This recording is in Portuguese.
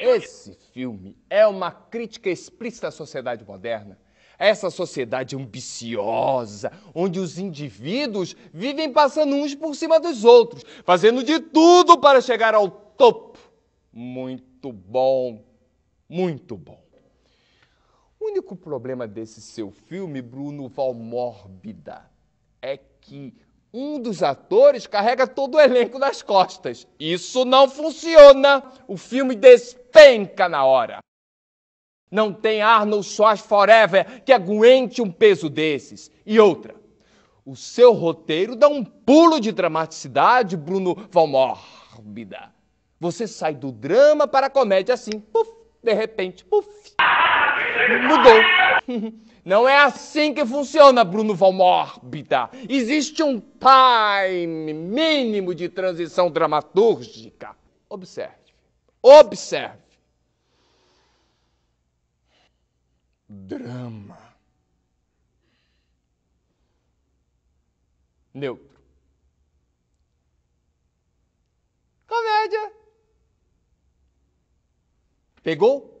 Esse filme é uma crítica explícita à sociedade moderna. Essa sociedade ambiciosa, onde os indivíduos vivem passando uns por cima dos outros, fazendo de tudo para chegar ao topo. Muito bom, muito bom. O único problema desse seu filme, Bruno Valmórbida, é que um dos atores carrega todo o elenco nas costas. Isso não funciona. O filme despenca na hora. Não tem Arnold Schwarzenegger que aguente um peso desses. E outra, o seu roteiro dá um pulo de dramaticidade, Bruno Valmórbida. Você sai do drama para a comédia assim, puf, de repente, puf, mudou. Não é assim que funciona, Bruno Valmórbida. Existe um time mínimo de transição dramatúrgica. Observe. Observe. Drama. Neutro. Comédia. Pegou?